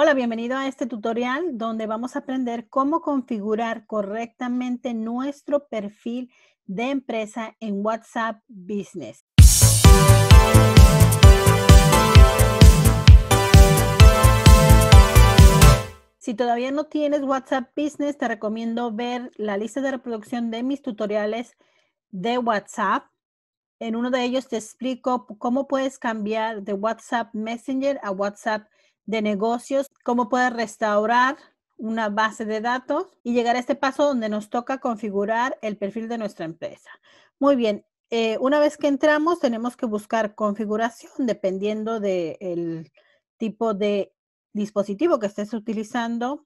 Hola, bienvenido a este tutorial donde vamos a aprender cómo configurar correctamente nuestro perfil de empresa en WhatsApp Business. Si todavía no tienes WhatsApp Business, te recomiendo ver la lista de reproducción de mis tutoriales de WhatsApp. En uno de ellos te explico cómo puedes cambiar de WhatsApp Messenger a WhatsApp de negocios, cómo puedes restaurar una base de datos y llegar a este paso donde nos toca configurar el perfil de nuestra empresa. Muy bien, eh, una vez que entramos tenemos que buscar configuración dependiendo del tipo de dispositivo que estés utilizando.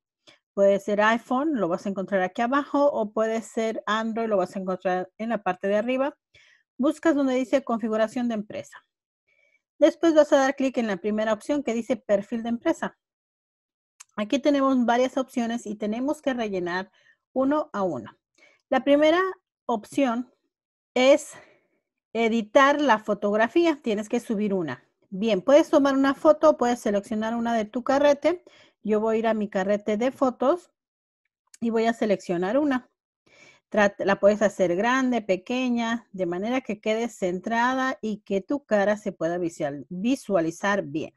Puede ser iPhone, lo vas a encontrar aquí abajo, o puede ser Android, lo vas a encontrar en la parte de arriba. Buscas donde dice configuración de empresa. Después vas a dar clic en la primera opción que dice perfil de empresa. Aquí tenemos varias opciones y tenemos que rellenar uno a uno. La primera opción es editar la fotografía. Tienes que subir una. Bien, puedes tomar una foto, puedes seleccionar una de tu carrete. Yo voy a ir a mi carrete de fotos y voy a seleccionar una la puedes hacer grande, pequeña, de manera que quede centrada y que tu cara se pueda visualizar bien.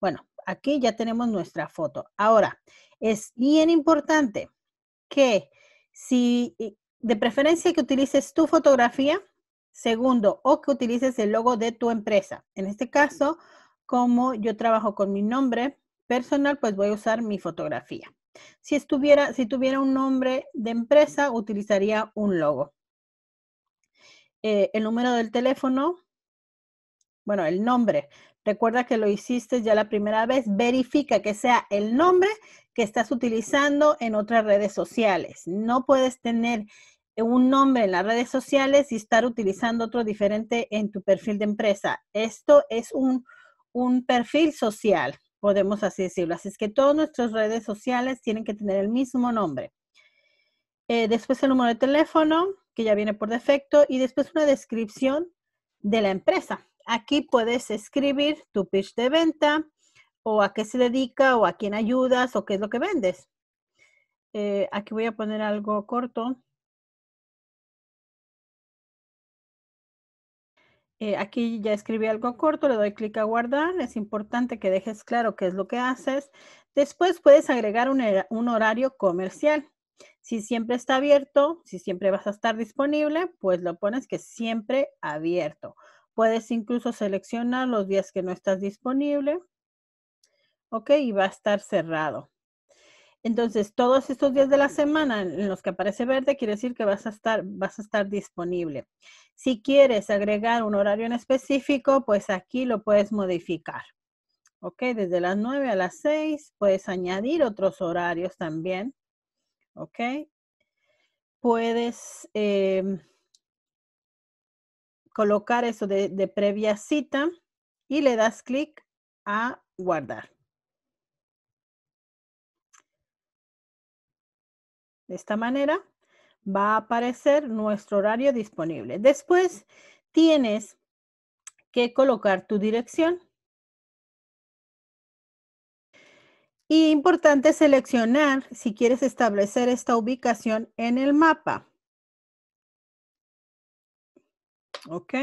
Bueno, aquí ya tenemos nuestra foto. Ahora, es bien importante que si eh, de preferencia que utilices tu fotografía, segundo, o que utilices el logo de tu empresa. En este caso, como yo trabajo con mi nombre personal, pues voy a usar mi fotografía si, estuviera, si tuviera un nombre de empresa, utilizaría un logo. Eh, el número del teléfono, bueno, el nombre. Recuerda que lo hiciste ya la primera vez. Verifica que sea el nombre que estás utilizando en otras redes sociales. No puedes tener un nombre en las redes sociales y estar utilizando otro diferente en tu perfil de empresa. Esto es un perfil social podemos así decirlo. Así es que todas nuestras redes sociales tienen que tener el mismo nombre. Eh, después el número de teléfono, que ya viene por defecto, y después una descripción de la empresa. Aquí puedes escribir tu pitch de venta o a qué se dedica o a quién ayudas o qué es lo que vendes. Eh, aquí voy a poner algo corto Eh, aquí ya escribí algo corto, le doy clic a guardar. Es importante que dejes claro qué es lo que haces. Después puedes agregar un, un horario comercial. Si siempre está abierto, si siempre vas a estar disponible, pues lo pones que siempre abierto. Puedes incluso seleccionar los días que no estás disponible. Ok, y va a estar cerrado. Entonces, todos estos días de la semana en los que aparece verde, quiere decir que vas a estar, vas a estar disponible. Si quieres agregar un horario en específico, pues aquí lo puedes modificar. ¿Ok? Desde las 9 a las 6 puedes añadir otros horarios también. ¿Ok? Puedes em, colocar eso de previa cita y le das clic a guardar. De esta manera va a aparecer nuestro horario disponible. Después tienes que colocar tu dirección. Y importante seleccionar si quieres establecer esta ubicación en el mapa. Ok.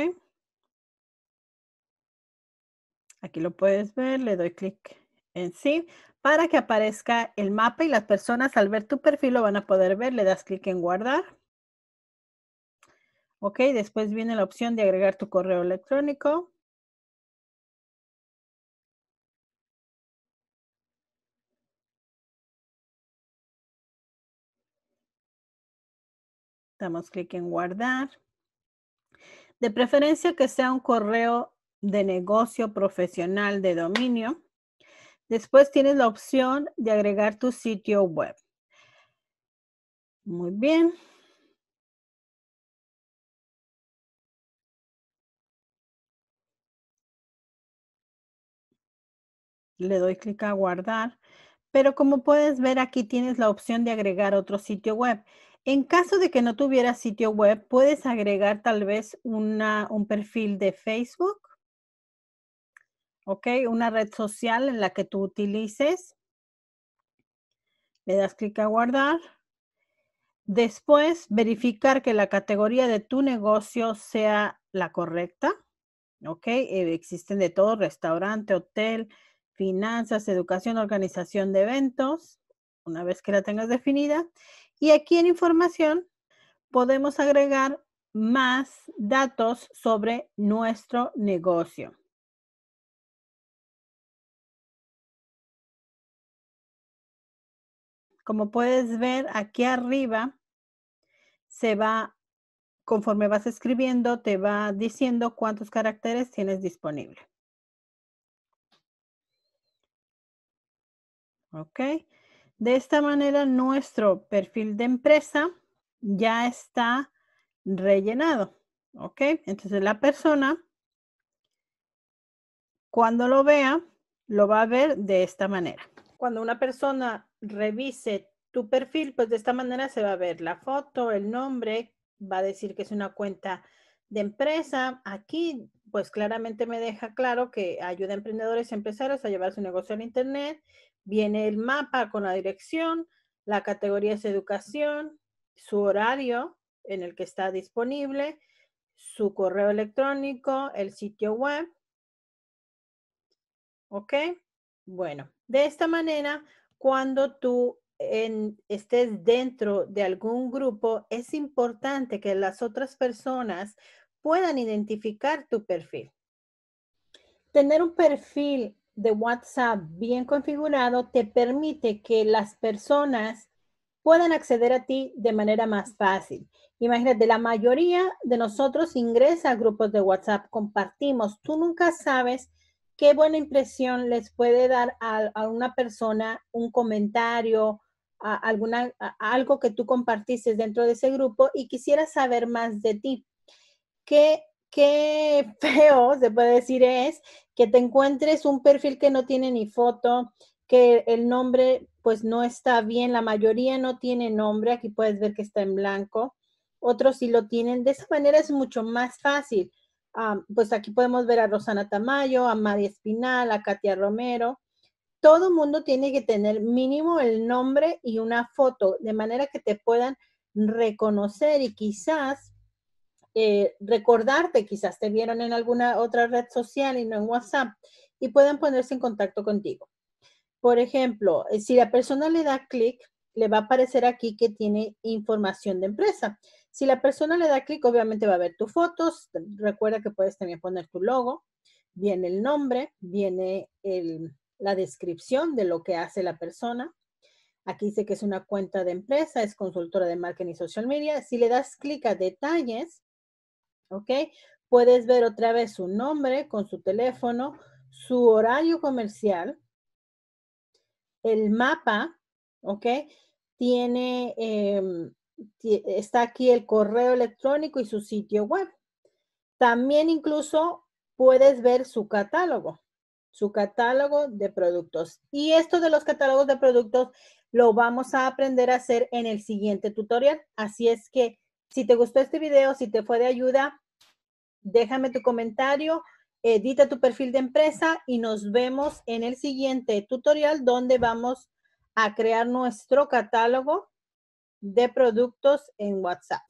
Aquí lo puedes ver, le doy clic en sí para que aparezca el mapa y las personas al ver tu perfil lo van a poder ver. Le das clic en guardar. Ok, después viene la opción de agregar tu correo electrónico. Damos clic en guardar. De preferencia que sea un correo de negocio profesional de dominio. Después tienes la opción de agregar tu sitio web. Muy bien. Le doy clic a guardar. Pero como puedes ver aquí tienes la opción de agregar otro sitio web. En caso de que no tuvieras sitio web, puedes agregar tal vez un perfil de Facebook ¿ok? Una red social en la que tú utilices. Le das clic a guardar. Después, verificar que la categoría de tu negocio sea la correcta. ¿Ok? Eh, existen de todo, restaurante, hotel, finanzas, educación, organización de eventos, una vez que la tengas definida. Y aquí en información podemos agregar más datos sobre nuestro negocio. como puedes ver aquí arriba, se va, conforme vas escribiendo, te va diciendo cuántos caracteres tienes disponible. ¿Ok? De esta manera, nuestro perfil de empresa ya está rellenado. ¿Ok? Entonces, la persona, cuando lo vea, lo va a ver de esta manera. Cuando una persona revise tu perfil, pues de esta manera se va a ver la foto, el nombre, va a decir que es una cuenta de empresa. Aquí, pues claramente me deja claro que ayuda a emprendedores y empresarios a llevar su negocio al Internet. Viene el mapa con la dirección, la categoría es educación, su horario en el que está disponible, su correo electrónico, el sitio web. ¿Ok? Bueno, de esta manera cuando tú estés dentro de algún grupo, es importante que las otras personas puedan identificar tu perfil. Tener un perfil de WhatsApp bien configurado te permite que las personas puedan acceder a ti de manera más fácil. Imagínate, la mayoría de nosotros ingresa a grupos de WhatsApp, compartimos. Tú nunca sabes qué buena impresión les puede dar a, una persona un comentario, alguna, algo que tú compartiste dentro de ese grupo y quisiera saber más de ti. ¿Qué, qué feo se puede decir es que te encuentres un perfil que no tiene ni foto, que el nombre pues no está bien, la mayoría no tiene nombre, aquí puedes ver que está en blanco, otros sí lo tienen, de esa manera es mucho más fácil Ah, pues aquí podemos ver a Rosana Tamayo, a María Espinal, a Katia Romero. Todo mundo tiene que tener mínimo el nombre y una foto, de manera que te puedan reconocer y quizás eh, recordarte, quizás te vieron en alguna otra red social y no en WhatsApp, y puedan ponerse en contacto contigo. Por ejemplo, eh, si la persona le da clic, le va a aparecer aquí que tiene información de empresa. Si la persona le da clic, obviamente va a ver tus fotos. Recuerda que puedes también poner tu logo. Viene el nombre, viene la descripción de lo que hace la persona. Aquí dice que es una cuenta de empresa, es consultora de marketing y social media. Si le das clic a detalles, ¿ok? Puedes ver otra vez su nombre con su teléfono, su horario comercial, el mapa, ¿ok? Tiene em, está aquí el correo electrónico y su sitio web. También incluso puedes ver su catálogo, su catálogo de productos. Y esto de los catálogos de productos lo vamos a aprender a hacer en el siguiente tutorial. Así es que si te gustó este video, si te fue de ayuda, déjame tu comentario, edita tu perfil de empresa y nos vemos en el siguiente tutorial donde vamos a crear nuestro catálogo de productos en WhatsApp.